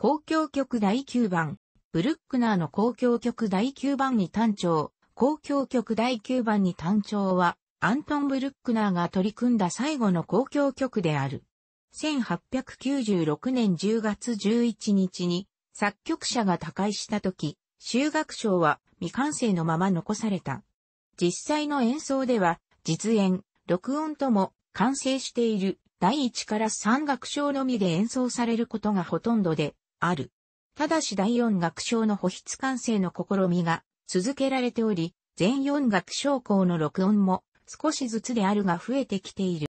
公共曲第9番、ブルックナーの公共曲第9番に単調、公共曲第9番に単調は、アントン・ブルックナーが取り組んだ最後の公共曲である。1896年10月11日に作曲者が他界した時、修学賞は未完成のまま残された。実際の演奏では、実演、録音とも完成している第1から3楽章のみで演奏されることがほとんどで、ある。ただし第四学章の保筆完成の試みが続けられており、全四学章校の録音も少しずつであるが増えてきている。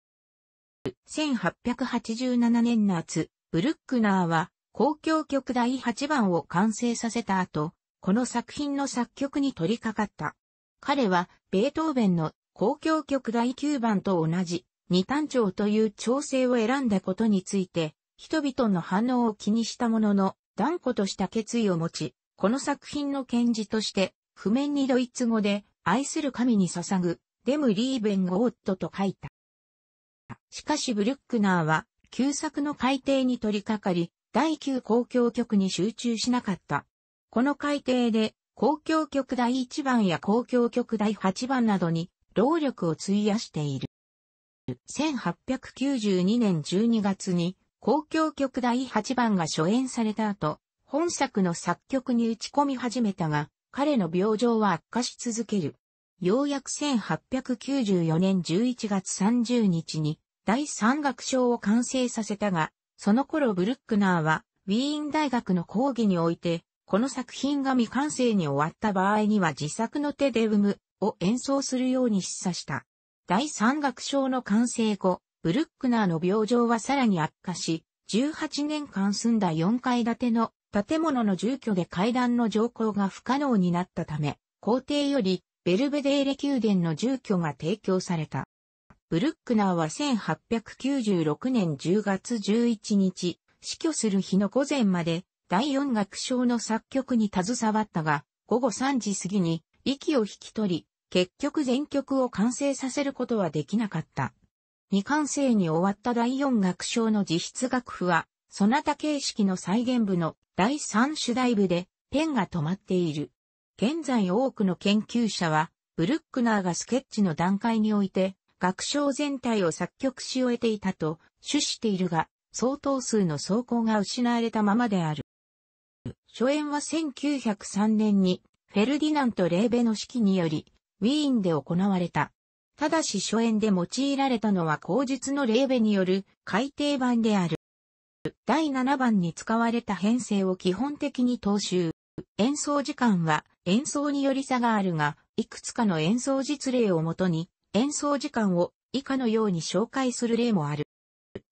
1887年夏、ブルックナーは公共曲第8番を完成させた後、この作品の作曲に取り掛かった。彼は、ベートーベンの公共曲第9番と同じ、二単調という調整を選んだことについて、人々の反応を気にしたものの、断固とした決意を持ち、この作品の検事として、譜面にドイツ語で、愛する神に捧ぐ、デムリーベンゴーットと書いた。しかしブルックナーは、旧作の改訂に取り掛かり、第9公共曲に集中しなかった。この改訂で、公共曲第1番や公共曲第8番などに、労力を費やしている。1892年12月に、交響曲第8番が初演された後、本作の作曲に打ち込み始めたが、彼の病状は悪化し続ける。ようやく1894年11月30日に第3楽章を完成させたが、その頃ブルックナーはウィーン大学の講義において、この作品が未完成に終わった場合には自作の手で生むを演奏するように示唆した。第3楽章の完成後、ブルックナーの病状はさらに悪化し、18年間住んだ4階建ての建物の住居で階段の乗降が不可能になったため、皇帝よりベルベデーレ宮殿の住居が提供された。ブルックナーは1896年10月11日、死去する日の午前まで第四楽章の作曲に携わったが、午後3時過ぎに息を引き取り、結局全曲を完成させることはできなかった。未完成に終わった第四楽章の実質楽譜は、そなた形式の再現部の第三主題部でペンが止まっている。現在多くの研究者は、ブルックナーがスケッチの段階において、楽章全体を作曲し終えていたと主しているが、相当数の走行が失われたままである。初演は1903年に、フェルディナント・レーベの式により、ウィーンで行われた。ただし初演で用いられたのは口述のレーベによる改訂版である。第7番に使われた編成を基本的に踏襲。演奏時間は演奏により差があるが、いくつかの演奏実例をもとに演奏時間を以下のように紹介する例もある。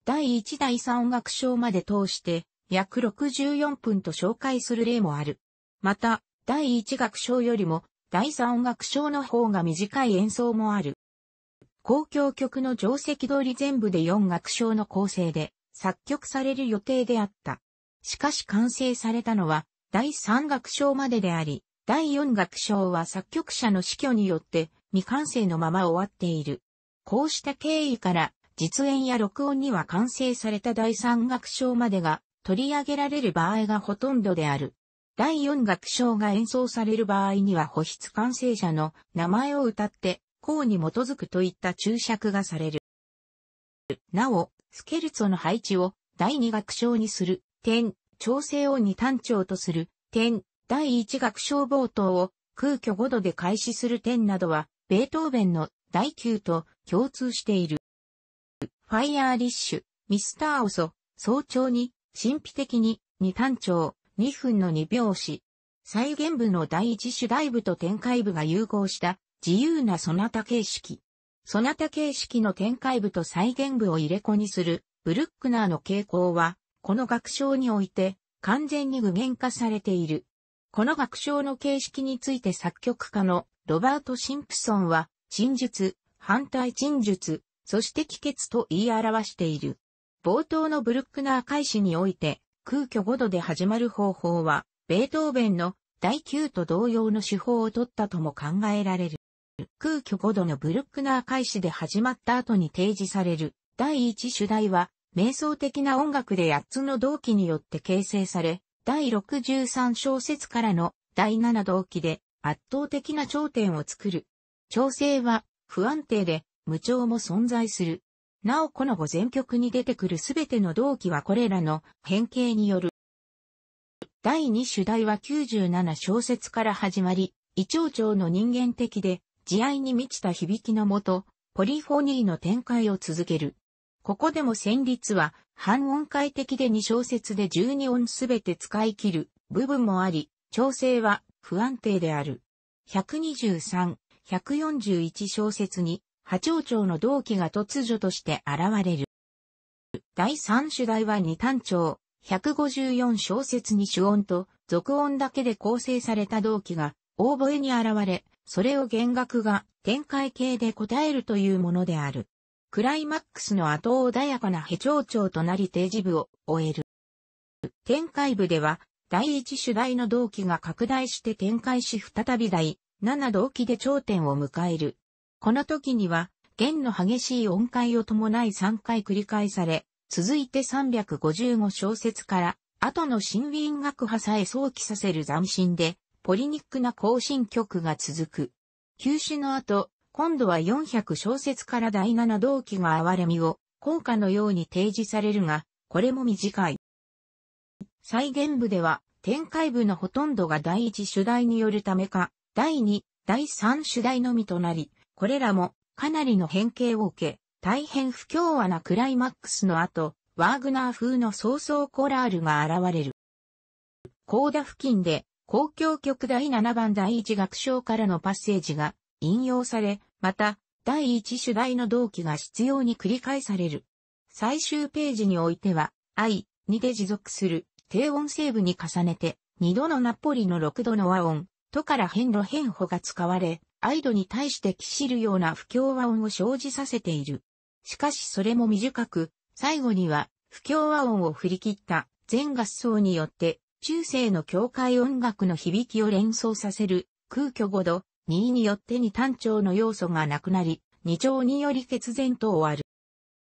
第1第3音楽章まで通して約64分と紹介する例もある。また、第1楽章よりも第3音楽章の方が短い演奏もある。交響曲の定石通り全部で4楽章の構成で作曲される予定であった。しかし完成されたのは第3楽章までであり、第4楽章は作曲者の死去によって未完成のまま終わっている。こうした経緯から実演や録音には完成された第3楽章までが取り上げられる場合がほとんどである。第4楽章が演奏される場合には保筆完成者の名前を歌って項に基づくといった注釈がされる。なお、スケルツォの配置を第2楽章にする点、調整を2単調とする点、第1楽章冒頭を空虚5度で開始する点などは、ベートーベンの第9と共通している。ファイアーリッシュ、ミスターオソ、早朝に、神秘的に、2単調、2分の2拍子。再現部の第1主題部と展開部が融合した自由なそなた形式。そなた形式の展開部と再現部を入れ子にするブルックナーの傾向は、この学章において完全に具現化されている。この学章の形式について作曲家のロバート・シンプソンは、陳述、反対陳述、そして帰結と言い表している。冒頭のブルックナー開始において、空虚5度で始まる方法は、ベートーベンの第9と同様の手法を取ったとも考えられる。空虚5度のブルックナー開始で始まった後に提示される第1主題は、瞑想的な音楽で8つの動機によって形成され、第63小節からの第7動機で圧倒的な頂点を作る。調整は不安定で無調も存在する。なおこの5全曲に出てくるすべての動機はこれらの変形による。第2主題は97小節から始まり、異長調の人間的で慈愛に満ちた響きのもと、ポリフォニーの展開を続ける。ここでも旋律は半音階的で2小節で12音すべて使い切る部分もあり、調整は不安定である。123、141小節に波長長の同期が突如として現れる。第3主題は2単調、154小節に主音と続音だけで構成された同期が、オーボエに現れ、それを弦楽が展開形で答えるというものである。クライマックスの後穏やかなヘ長調となり定時部を終える。展開部では、第一主題の同期が拡大して展開し再び第七同期で頂点を迎える。この時には、弦の激しい音階を伴い3回繰り返され、続いて355小節から、後の新ウィン楽派さえ想起させる斬新で、ポリニックな行進曲が続く。休止の後、今度は400小節から第7同期が哀れみを、効果のように提示されるが、これも短い。再現部では、展開部のほとんどが第1主題によるためか、第2、第3主題のみとなり、これらもかなりの変形を受け、大変不協和なクライマックスの後、ワーグナー風の早々コラールが現れる。コーダ付近で公共局第7番第1楽章からのパッセージが引用され、また、第1主題の同期が必要に繰り返される。最終ページにおいては、愛、にて持続する、低音セーブに重ねて、2度のナポリの6度の和音、とから変路変歩が使われ、アイドに対してきしるような不協和音を生じさせている。しかしそれも短く、最後には不協和音を振り切った全合奏によって中世の教会音楽の響きを連想させる空虚五度、2によって二単調の要素がなくなり、2調により決然と終わ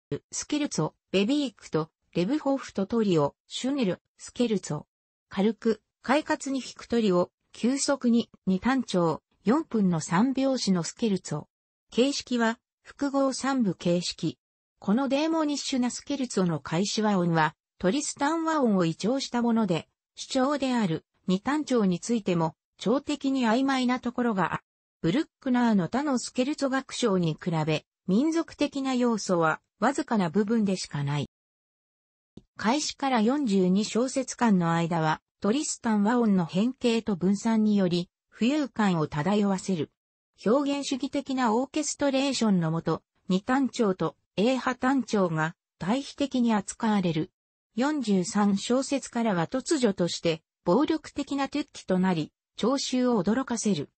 る。スケルツォ、ベビークと、レブホフとトリオ、シュネル、スケルツォ。軽く、快活に弾くトリオ、急速に、2単調、4分の3拍子のスケルツォ。形式は、複合3部形式。このデーモニッシュなスケルツォの開始和音は、トリスタン和音を異調したもので、主張である二単調についても、超的に曖昧なところがあ、ブルックナーの他のスケルツォ学章に比べ、民族的な要素はわずかな部分でしかない。開始から42小節間の間は、トリスタン和音の変形と分散により、浮遊感を漂わせる。表現主義的なオーケストレーションのもと、二単調と A 波単調が対比的に扱われる。43小説からは突如として暴力的な撤去となり、聴衆を驚かせる。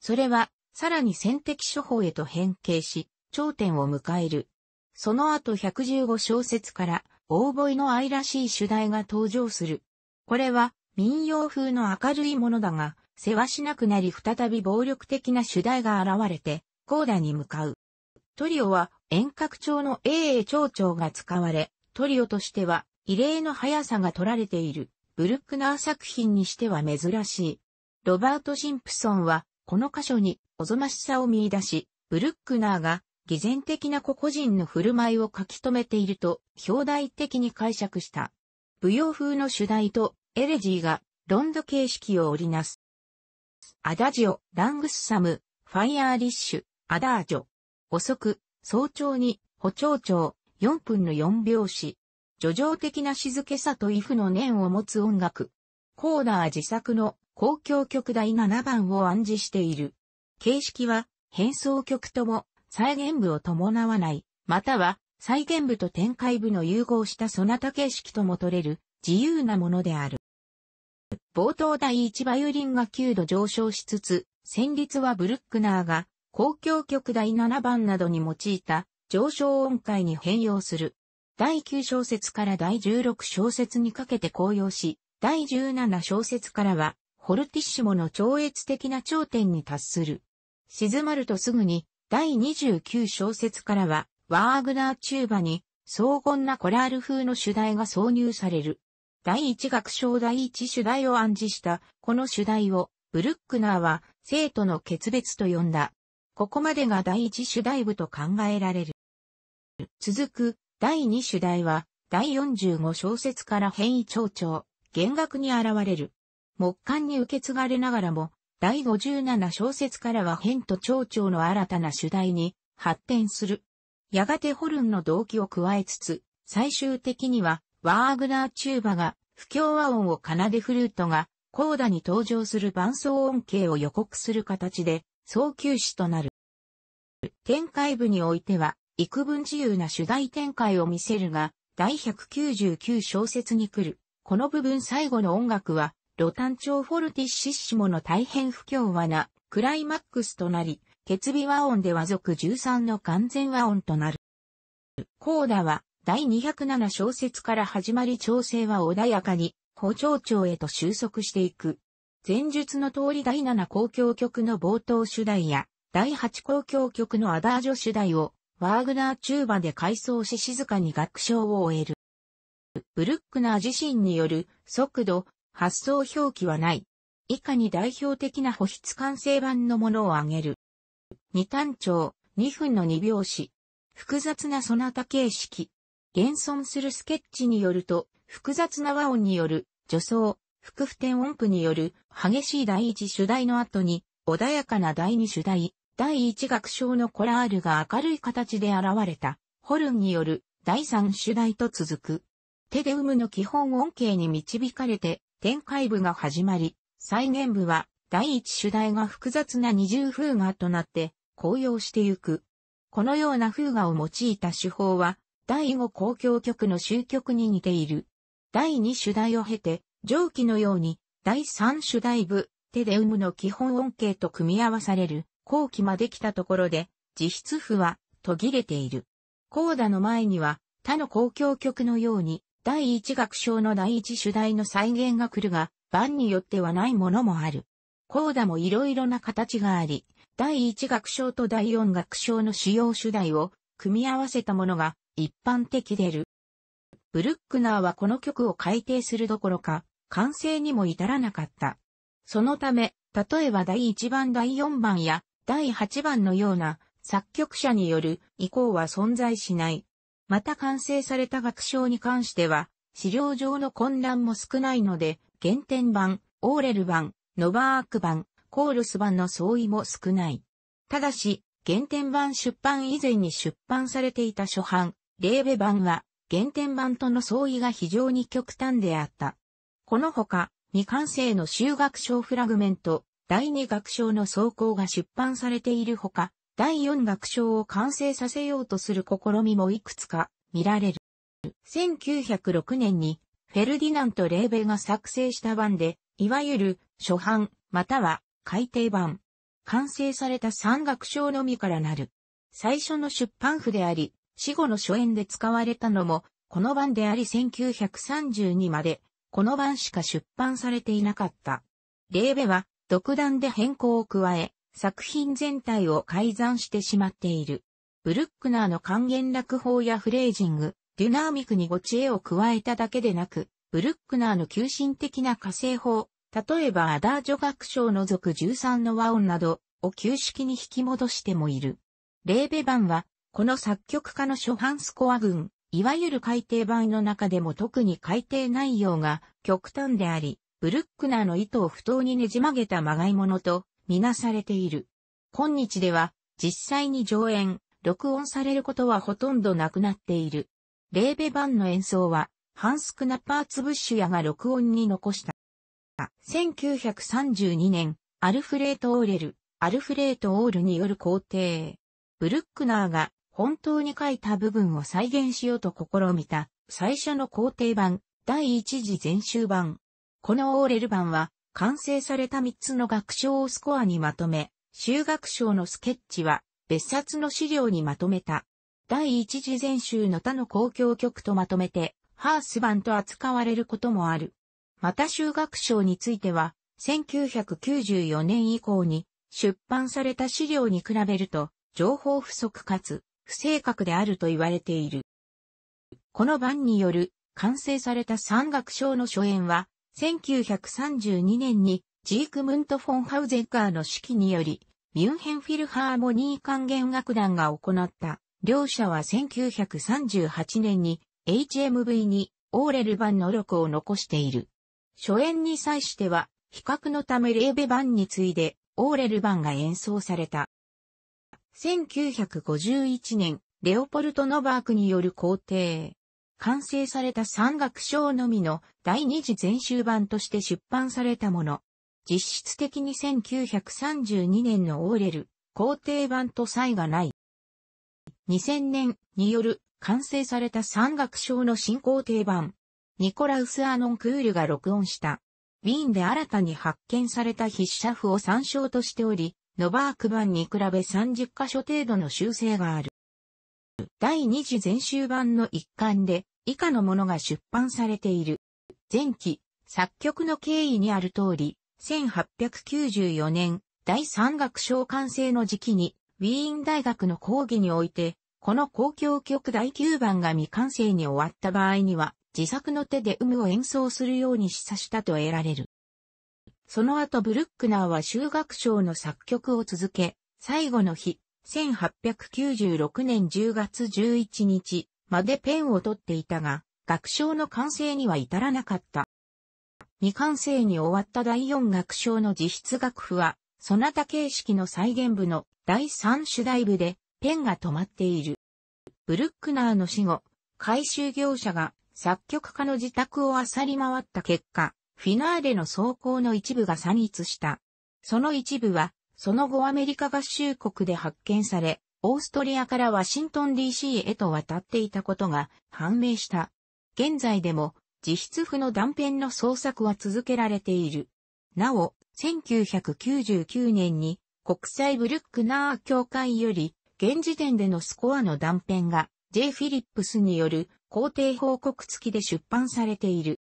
それは、さらに戦敵処方へと変形し、頂点を迎える。その後115小説から、オーボイの愛らしい主題が登場する。これは、民謡風の明るいものだが、せわしなくなり再び暴力的な主題が現れて、コーダに向かう。トリオは遠隔調の英英町長が使われ、トリオとしては異例の速さが取られている、ブルックナー作品にしては珍しい。ロバート・シンプソンは、この箇所におぞましさを見出し、ブルックナーが偽善的な個々人の振る舞いを書き留めていると表題的に解釈した。舞踊風の主題とエレジーがロンド形式を織りなす。アダジオ、ラングスサム、ファイアーリッシュ、アダージョ。遅く、早朝に、補聴長、4分の4拍子。叙情的な静けさと威風の念を持つ音楽。コーナー自作の公共曲第7番を暗示している。形式は変奏曲とも再現部を伴わない、または再現部と展開部の融合したそなた形式とも取れる自由なものである。冒頭第1バイオリンが9度上昇しつつ、旋律はブルックナーが公共曲第7番などに用いた上昇音階に変容する。第9小節から第16小節にかけて高揚し、第17小節からは、ホルティッシモの超越的な頂点に達する。静まるとすぐに、第29小節からは、ワーグナーチューバに、荘厳なコラール風の主題が挿入される。第一楽章第一主題を暗示した、この主題を、ブルックナーは、生徒の決別と呼んだ。ここまでが第一主題部と考えられる。続く、第2主題は、第45小節から変異蝶調、弦楽に現れる。木管に受け継がれながらも、第57小節からは変と蝶調の新たな主題に発展する。やがてホルンの動機を加えつつ、最終的には、ワーグナーチューバが、不協和音を奏でフルートが、コーダに登場する伴奏音形を予告する形で、早休止となる。展開部においては、幾分自由な主題展開を見せるが、第199小節に来る。この部分最後の音楽は、ロタンチ調フォルティッシッシモの大変不協和なクライマックスとなり、決尾和音では続13の完全和音となる。コーダは、第207小節から始まり調整は穏やかに、補聴調へと収束していく。前述の通り第7公共曲の冒頭主題や、第8公共曲のアダージョ主題を、ワーグナーチューバで改装し静かに楽章を終える。ブルックナー自身による速度、発想表記はない。以下に代表的な保筆完成版のものを挙げる。二単調、二分の二拍子。複雑なそなた形式。現存するスケッチによると、複雑な和音による助走、副不点音符による激しい第一主題の後に、穏やかな第二主題、第一楽章のコラールが明るい形で現れた、ホルンによる第三主題と続く。テデウムの基本音形に導かれて、展開部が始まり、再現部は第一主題が複雑な二重風画となって紅葉してゆく。このような風画を用いた手法は、第五公共曲の終曲に似ている。第二主題を経て、上記のように、第三主題部、テデウムの基本音形と組み合わされる、後期まで来たところで、自筆譜は途切れている。コーダの前には他の公共曲のように第一楽章の第一主題の再現が来るが、版によってはないものもある。コーダも色々な形があり、第一楽章と第四楽章の主要主題を組み合わせたものが一般的でる。ブルックナーはこの曲を改訂するどころか、完成にも至らなかった。そのため、例えば第一番第四番や第8番のような作曲者による意向は存在しない。また完成された楽章に関しては、資料上の混乱も少ないので、原点版、オーレル版、ノバーク版、コールス版の相違も少ない。ただし、原点版出版以前に出版されていた初版、レーベ版は、原点版との相違が非常に極端であった。このほか、未完成の修学章フラグメント、第2学章の草稿が出版されているほか、第4学章を完成させようとする試みもいくつか見られる。1906年にフェルディナント・レーベが作成した版で、いわゆる初版または改訂版。完成された三学章のみからなる。最初の出版譜であり、死後の初演で使われたのも、この版であり1932まで、この版しか出版されていなかった。レーベは、独断で変更を加え、作品全体を改ざんしてしまっている。ブルックナーの還元落法やフレージング、デュナーミクにご知恵を加えただけでなく、ブルックナーの急進的な火星法、例えばアダージョ学章を除く13の和音などを旧式に引き戻してもいる。レーベ版は、この作曲家の初版スコア群、いわゆる改訂版の中でも特に改訂内容が極端であり、ブルックナーの糸を不当にねじ曲げたまがいものとみなされている。今日では実際に上演、録音されることはほとんどなくなっている。レーベ版の演奏はハンス・クナパーツ・ブッシュヤが録音に残した。1932年、アルフレート・オーレル、アルフレート・オールによる皇帝。ブルックナーが本当に書いた部分を再現しようと試みた最初の皇帝版、第一次全集版。このオーレル版は、完成された3つの学章をスコアにまとめ、修学章のスケッチは、別冊の資料にまとめた。第一次全集の他の公共局とまとめて、ハース版と扱われることもある。また修学章については、1994年以降に出版された資料に比べると、情報不足かつ不正確であると言われている。この版による完成された三学章の初演は、1932年にジークムント・フォンハウゼッカーの指揮により、ミュンヘンフィルハーモニー管弦楽団が行った。両者は1938年に HMV にオーレル版の録を残している。初演に際しては、比較のためレーベ版に次いでオーレル版が演奏された。1951年、レオポルト・ノバークによる皇帝。完成された山岳賞のみの第二次全集版として出版されたもの。実質的に1932年のオーレル、皇帝版と差異がない。2000年による完成された山岳賞の新皇帝版。ニコラウス・アノン・クールが録音した。ウィーンで新たに発見された筆写譜を参照としており、ノバーク版に比べ30箇所程度の修正がある。第2次全集版の一環で、以下のものが出版されている。前期、作曲の経緯にある通り、1894年、第三楽章完成の時期に、ウィーン大学の講義において、この公共曲第9番が未完成に終わった場合には、自作の手で有無を演奏するように示唆したと得られる。その後ブルックナーは修学賞の作曲を続け、最後の日、1896年10月11日までペンを取っていたが、学章の完成には至らなかった。未完成に終わった第4学章の実質楽譜は、そなた形式の再現部の第3主題部で、ペンが止まっている。ブルックナーの死後、回収業者が作曲家の自宅を漁り回った結果、フィナーレの走行の一部が散逸した。その一部はその後アメリカ合衆国で発見され、オーストリアからワシントン DC へと渡っていたことが判明した。現在でも実質譜の断片の捜索は続けられている。なお、1999年に国際ブルックナー協会より現時点でのスコアの断片が J. フィリップスによる肯定報告付きで出版されている。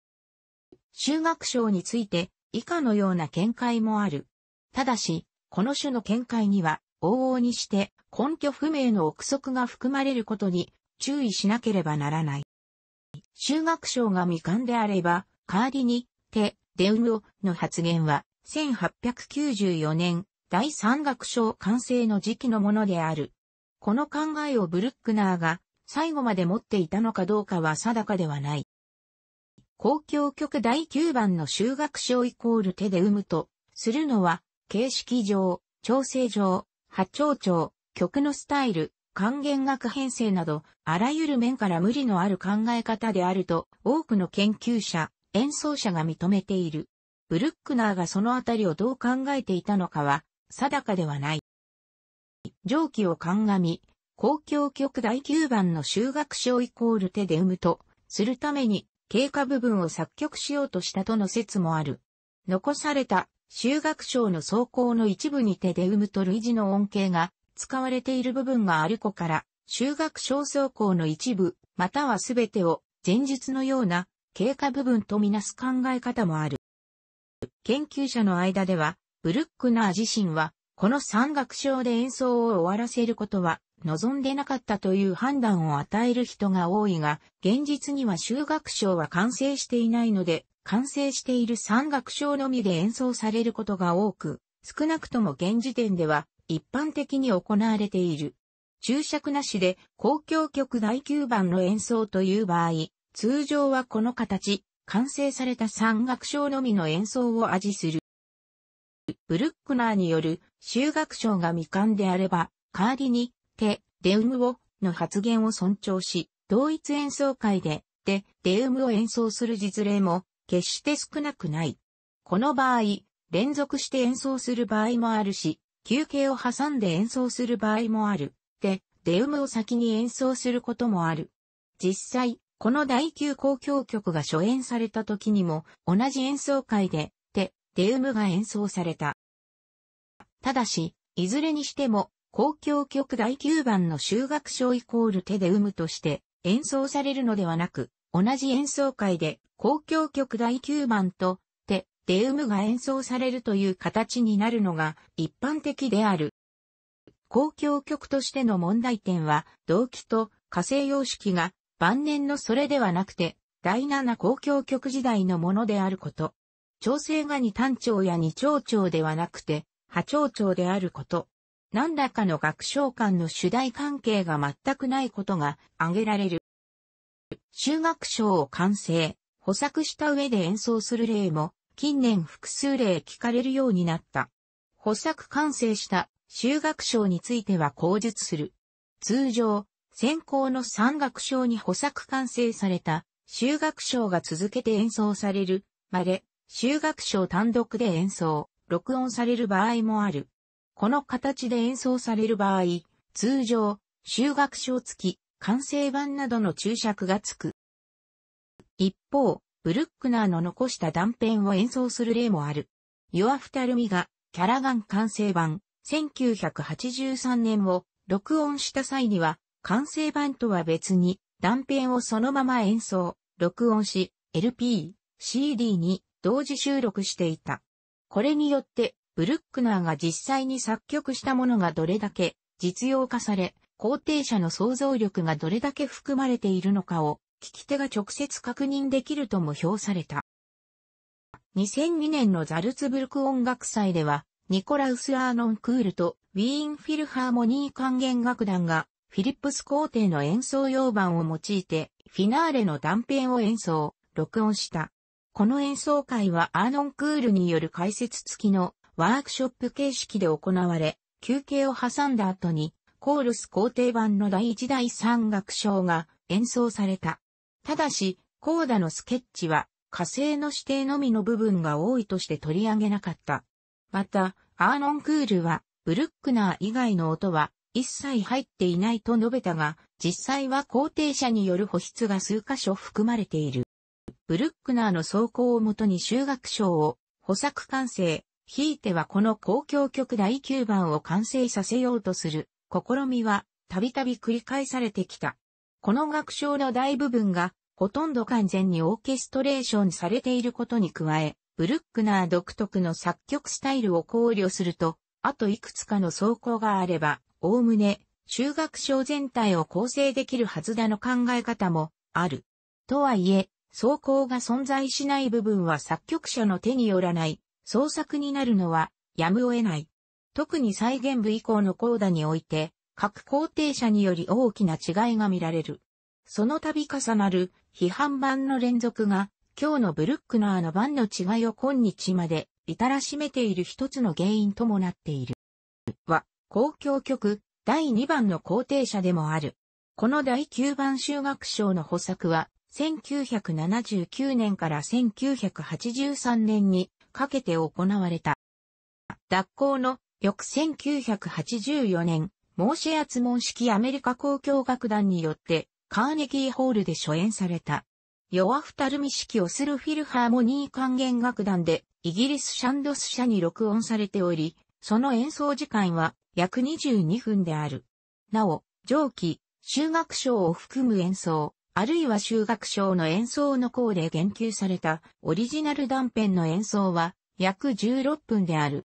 修学賞について以下のような見解もある。ただし、この種の見解には、往々にして根拠不明の憶測が含まれることに注意しなければならない。修学賞が未完であれば、代わりに、手、デウムの発言は、1894年、第三学賞完成の時期のものである。この考えをブルックナーが最後まで持っていたのかどうかは定かではない。公共局第9番の修学賞イコール手で生むとするのは形式上、調整上、波長長、曲のスタイル、還元学編成など、あらゆる面から無理のある考え方であると、多くの研究者、演奏者が認めている。ブルックナーがそのあたりをどう考えていたのかは、定かではない。上記を鑑み、公共曲第9番の修学賞イコール手で生むと、するために、経過部分を作曲しようとしたとの説もある。残された修学賞の走行の一部にてデウムと類似の恩恵が使われている部分がある子から、修学賞走行の一部、またはすべてを前述のような経過部分とみなす考え方もある。研究者の間では、ブルックナー自身は、この三学章で演奏を終わらせることは望んでなかったという判断を与える人が多いが、現実には修学章は完成していないので、完成している三楽章のみで演奏されることが多く、少なくとも現時点では一般的に行われている。注釈なしで公共曲第9番の演奏という場合、通常はこの形、完成された三楽章のみの演奏を味する。ブルックナーによる修学章が未完であれば、代わりに、テ、デウムをの発言を尊重し、同一演奏会で、テ、デウムを演奏する実例も決して少なくない。この場合、連続して演奏する場合もあるし、休憩を挟んで演奏する場合もある。で、デウムを先に演奏することもある。実際、この第9交響曲が初演された時にも、同じ演奏会で、で、デウムが演奏された。ただし、いずれにしても、交響曲第9番の修学賞イコールテデウムとして演奏されるのではなく、同じ演奏会で交響曲第9番と、て、デウムが演奏されるという形になるのが一般的である。交響曲としての問題点は、動機と火星様式が晩年のそれではなくて、第7交響曲時代のものであること。調整が二単調や二長調ではなくて、波長調であること。何らかの学章間の主題関係が全くないことが挙げられる。修学賞を完成。補作した上で演奏する例も、近年複数例聞かれるようになった。補作完成した修学賞については口述する。通常、先行の三学賞に補作完成された修学賞が続けて演奏される、まれ、修学賞単独で演奏、録音される場合もある。この形で演奏される場合、通常、修学賞付き、完成版などの注釈がつく。一方、ブルックナーの残した断片を演奏する例もある。ヨアフタルミがキャラガン完成版1983年を録音した際には完成版とは別に断片をそのまま演奏、録音し LP、CD に同時収録していた。これによってブルックナーが実際に作曲したものがどれだけ実用化され、肯定者の想像力がどれだけ含まれているのかを聞き手が直接確認できるとも評された。2002年のザルツブルク音楽祭では、ニコラウス・アーノン・クールとウィーン・フィルハーモニー管弦楽団がフィリップス皇帝の演奏用版を用いてフィナーレの断片を演奏、録音した。この演奏会はアーノン・クールによる解説付きのワークショップ形式で行われ、休憩を挟んだ後にコールス皇帝版の第1第3楽章が演奏された。ただし、コーダのスケッチは火星の指定のみの部分が多いとして取り上げなかった。また、アーノン・クールは、ブルックナー以外の音は一切入っていないと述べたが、実際は肯定者による保湿が数箇所含まれている。ブルックナーの走行をもとに修学賞を補作完成、ひいてはこの公共曲第9番を完成させようとする試みはたびたび繰り返されてきた。この楽章の大部分が、ほとんど完全にオーケストレーションされていることに加え、ブルックナー独特の作曲スタイルを考慮すると、あといくつかの走行があれば、おおむね、中学章全体を構成できるはずだの考え方も、ある。とはいえ、走行が存在しない部分は作曲者の手によらない、創作になるのは、やむを得ない。特に再現部以降のコーダにおいて、各肯定者により大きな違いが見られる。その度重なる批判版の連続が今日のブルックナーの版の違いを今日まで至らしめている一つの原因ともなっている。は、公共局第2番の肯定者でもある。この第9番修学賞の補作は、1979年から1983年にかけて行われた。脱校の翌1984年、申し圧問式アメリカ交響楽団によって、カーネギーホールで初演された。弱ふたるみ式をするフィルハーモニー管弦楽団で、イギリスシャンドス社に録音されており、その演奏時間は約22分である。なお、上記、修学賞を含む演奏、あるいは修学賞の演奏の項で言及されたオリジナル断片の演奏は約16分である。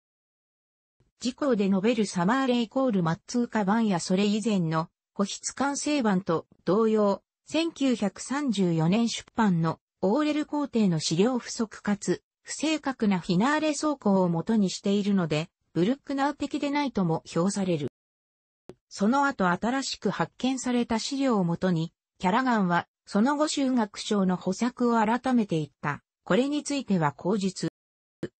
事故で述べるサマーレイコールマッツーカ版やそれ以前の、個筆完成版と同様、1934年出版のオーレル皇帝の資料不足かつ、不正確なフィナーレ走行を元にしているので、ブルックナー的でないとも評される。その後新しく発見された資料をもとに、キャラガンは、その後修学賞の補作を改めていった。これについては口実。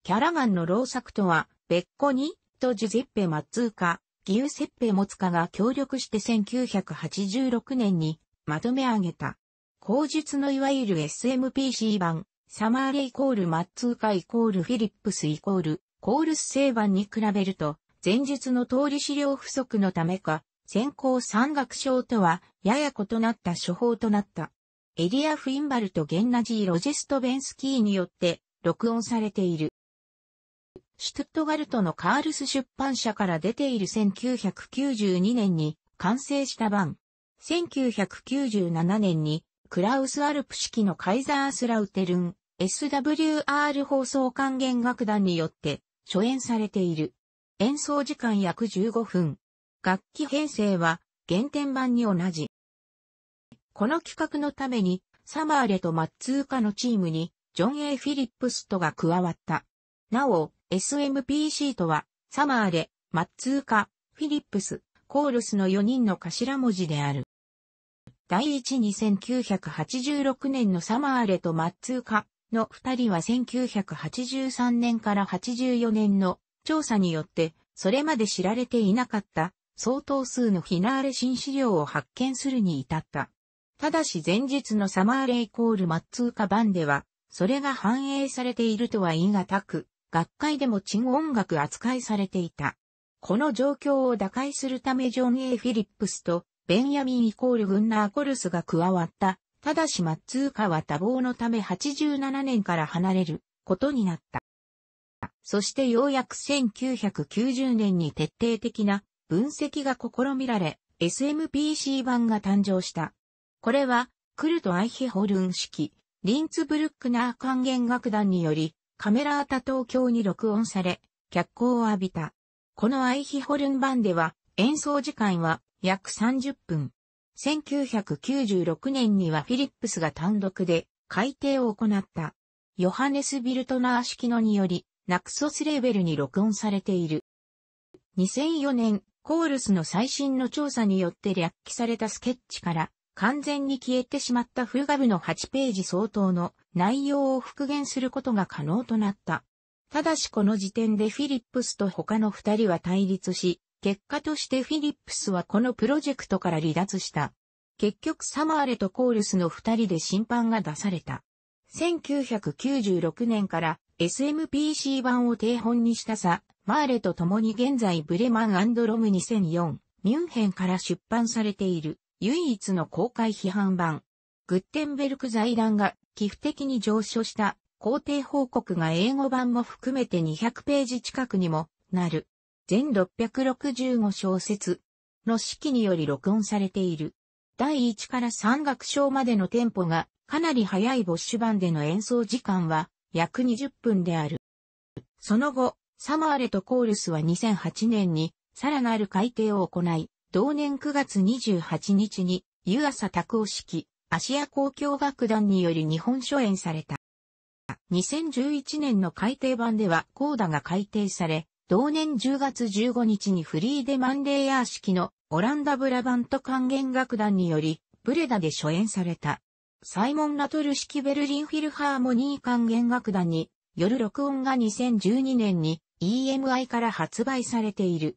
キャラガンの老作とは、別個に、ト・ジュゼッペ・マッツーカ、ギウセッペ・モツカが協力して1986年にまとめ上げた。口述のいわゆる SMPC 版、サマーレイコールマッツーカイコールフィリップスイコール、コールス製版に比べると、前述の通り資料不足のためか、先行山岳賞とは、やや異なった処方となった。エリア・フィンバルとゲンナジー・ロジェストベンスキーによって、録音されている。シュトゥットガルトのカールス出版社から出ている1992年に完成した版。1997年にクラウス・アルプ式のカイザー・スラウテルン SWR 放送還元楽団によって初演されている。演奏時間約15分。楽器編成は原点版に同じ。この企画のためにサマーレとマッツーカのチームにジョン・ A・ フィリップスとが加わった。なお、SMPC とは、サマーレ、マッツーカ、フィリップス、コールスの4人の頭文字である。第12986年のサマーレとマッツーカの2人は1983年から84年の調査によって、それまで知られていなかった相当数のフィナーレ新資料を発見するに至った。ただし前日のサマーレイコールマッツーカ版では、それが反映されているとは言い難く、学会でもン音楽扱いされていた。この状況を打開するためジョン・ A・ フィリップスとベンヤミンイコールグンナー・コルスが加わった。ただしマッツーカは多忙のため87年から離れることになった。そしてようやく1990年に徹底的な分析が試みられ、SMPC 版が誕生した。これは、クルト・アイヒホルン式、リンツブルックナー管弦楽団により、カメラータ東京に録音され、脚光を浴びた。このアイヒホルン版では、演奏時間は約30分。1996年にはフィリップスが単独で改訂を行った。ヨハネス・ビルトナー式のにより、ナクソスレーベルに録音されている。2004年、コールスの最新の調査によって略記されたスケッチから、完全に消えてしまったフーガブの8ページ相当の内容を復元することが可能となった。ただしこの時点でフィリップスと他の二人は対立し、結果としてフィリップスはこのプロジェクトから離脱した。結局サマーレとコールスの二人で審判が出された。1996年から SMPC 版を定本にしたさ、マーレと共に現在ブレマンロム2004、ミュンヘンから出版されている。唯一の公開批判版。グッテンベルク財団が寄付的に上書した工程報告が英語版も含めて200ページ近くにもなる。全665小説の式により録音されている。第1から3楽章までのテンポがかなり早いボッシュ版での演奏時間は約20分である。その後、サマーレとコールスは2008年にさらなる改定を行い、同年9月28日に湯浅拓夫式芦屋交響楽団により日本初演された。2011年の改訂版ではコーダが改訂され、同年10月15日にフリーデマンレイヤー式のオランダブラバント管弦楽団によりブレダで初演された。サイモン・ラトル式ベルリンフィルハーモニー管弦楽団による録音が2012年に EMI から発売されている。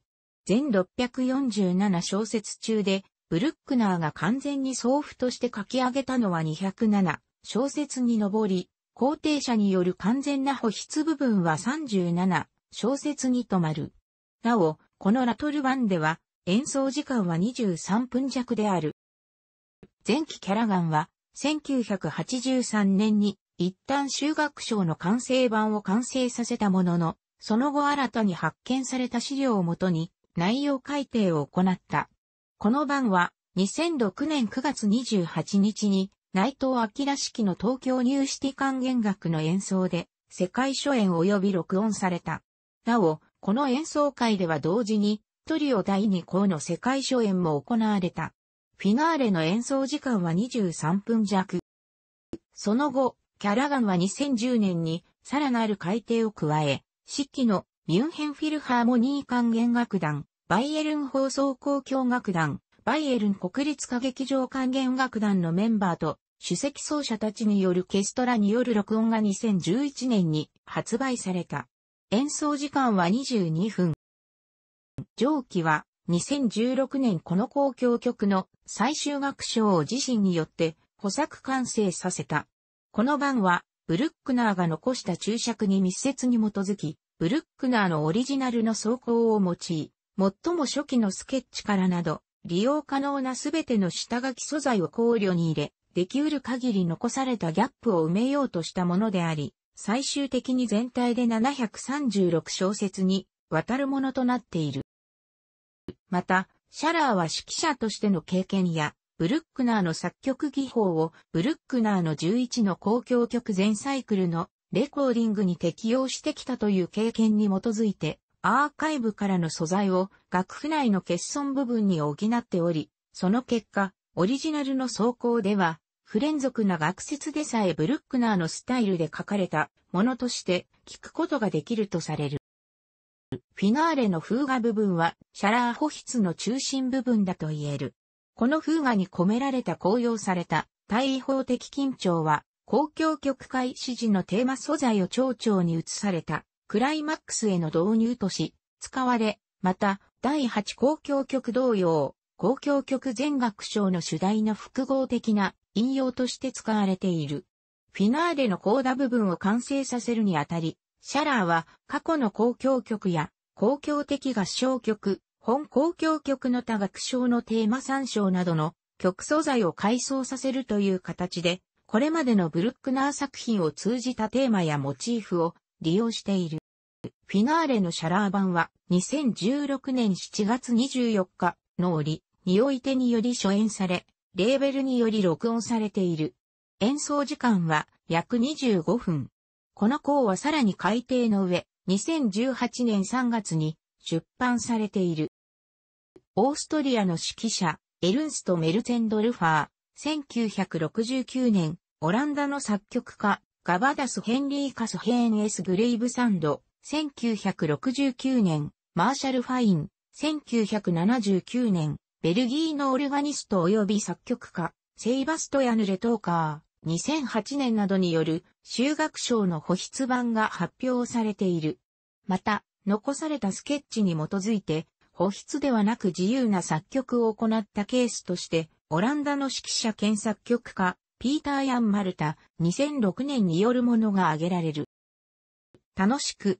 全647小説中で、ブルックナーが完全に送付として書き上げたのは207小説に上り、肯定者による完全な保筆部分は37小説に止まる。なお、このラトル1では、演奏時間は23分弱である。前期キャラガンは、1983年に一旦修学賞の完成版を完成させたものの、その後新たに発見された資料をもとに、内容改定を行った。この版は2006年9月28日に内藤明式の東京ニューシティ管弦楽の演奏で世界初演及び録音された。なお、この演奏会では同時にトリオ第2項の世界初演も行われた。フィナーレの演奏時間は23分弱。その後、キャラガンは2010年にさらなる改定を加え、式のミュンヘンフィルハーモニー管弦楽団バイエルン放送交響楽団、バイエルン国立歌劇場管弦楽団のメンバーと、主席奏者たちによるケストラによる録音が2011年に発売された。演奏時間は22分。上記は2016年この交響曲の最終楽章を自身によって補作完成させた。この版はブルックナーが残した注釈に密接に基づき、ブルックナーのオリジナルの奏功を用い、最も初期のスケッチからなど、利用可能なすべての下書き素材を考慮に入れ、できうる限り残されたギャップを埋めようとしたものであり、最終的に全体で736小節に渡るものとなっている。また、シャラーは指揮者としての経験や、ブルックナーの作曲技法をブルックナーの11の公共曲全サイクルのレコーディングに適用してきたという経験に基づいてアーカイブからの素材を楽譜内の欠損部分に補っており、その結果、オリジナルの走行では、不連続な学説でさえブルックナーのスタイルで書かれたものとして聞くことができるとされる。フィナーレの風画部分はシャラー保筆の中心部分だと言える。この風画に込められた高揚された対法的緊張は公共曲会指示のテーマ素材を蝶々に移されたクライマックスへの導入とし、使われ、また、第8公共曲同様、公共曲全楽章の主題の複合的な引用として使われている。フィナーレのコーダ部分を完成させるにあたり、シャラーは過去の公共曲や公共的合唱曲、本公共曲の他楽章のテーマ参照などの曲素材を改装させるという形で、これまでのブルックナー作品を通じたテーマやモチーフを利用している。フィナーレのシャラー版は2016年7月24日の折においてにより初演され、レーベルにより録音されている。演奏時間は約25分。この項はさらに改訂の上、2018年3月に出版されている。オーストリアの指揮者、エルンスト・メルツェンドルファー、1969年、オランダの作曲家、ガバダス・ヘンリーカス・ヘーン・エス・グレイブサンド、1969年、マーシャル・ファイン、1979年、ベルギーのオルガニスト及び作曲家、セイバストヤヌ・レトーカー、2008年などによる修学賞の保筆版が発表されている。また、残されたスケッチに基づいて、保筆ではなく自由な作曲を行ったケースとして、オランダの指揮者兼作曲家、ピーター・ヤン・マルタ、2006年によるものが挙げられる。楽しく、